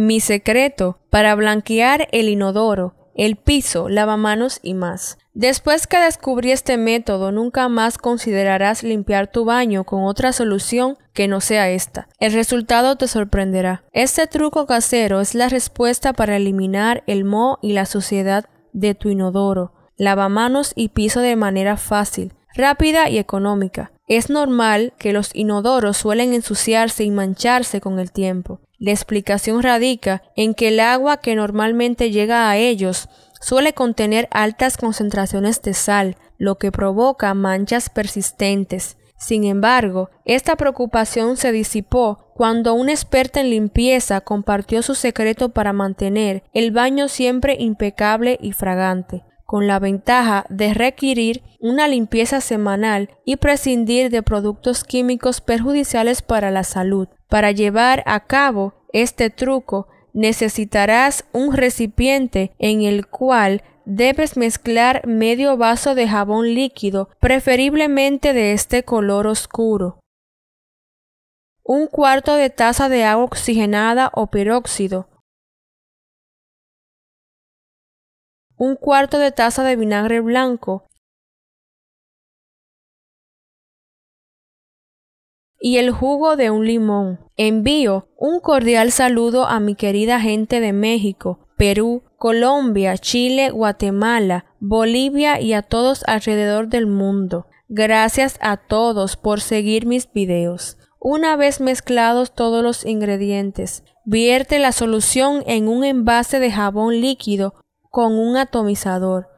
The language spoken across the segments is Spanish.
Mi secreto para blanquear el inodoro, el piso, lavamanos y más. Después que descubrí este método, nunca más considerarás limpiar tu baño con otra solución que no sea esta. El resultado te sorprenderá. Este truco casero es la respuesta para eliminar el moho y la suciedad de tu inodoro, lavamanos y piso de manera fácil, rápida y económica. Es normal que los inodoros suelen ensuciarse y mancharse con el tiempo. La explicación radica en que el agua que normalmente llega a ellos suele contener altas concentraciones de sal, lo que provoca manchas persistentes. Sin embargo, esta preocupación se disipó cuando un experta en limpieza compartió su secreto para mantener el baño siempre impecable y fragante con la ventaja de requerir una limpieza semanal y prescindir de productos químicos perjudiciales para la salud. Para llevar a cabo este truco necesitarás un recipiente en el cual debes mezclar medio vaso de jabón líquido, preferiblemente de este color oscuro, un cuarto de taza de agua oxigenada o peróxido, un cuarto de taza de vinagre blanco y el jugo de un limón. Envío un cordial saludo a mi querida gente de México, Perú, Colombia, Chile, Guatemala, Bolivia y a todos alrededor del mundo. Gracias a todos por seguir mis videos. Una vez mezclados todos los ingredientes, vierte la solución en un envase de jabón líquido con un atomizador.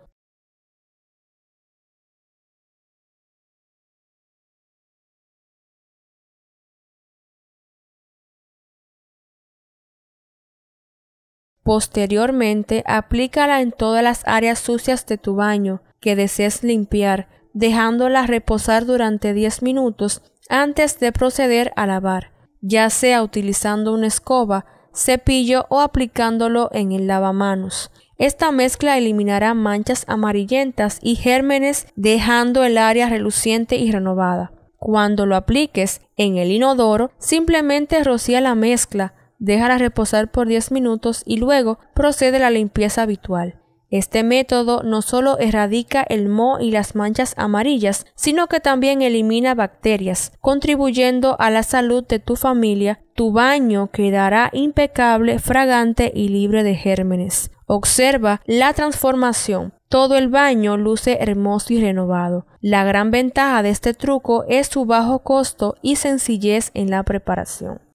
Posteriormente, aplícala en todas las áreas sucias de tu baño que desees limpiar, dejándola reposar durante 10 minutos antes de proceder a lavar, ya sea utilizando una escoba, cepillo o aplicándolo en el lavamanos. Esta mezcla eliminará manchas amarillentas y gérmenes dejando el área reluciente y renovada. Cuando lo apliques en el inodoro, simplemente rocía la mezcla, déjala reposar por 10 minutos y luego procede a la limpieza habitual. Este método no solo erradica el moho y las manchas amarillas, sino que también elimina bacterias, contribuyendo a la salud de tu familia. Tu baño quedará impecable, fragante y libre de gérmenes. Observa la transformación. Todo el baño luce hermoso y renovado. La gran ventaja de este truco es su bajo costo y sencillez en la preparación.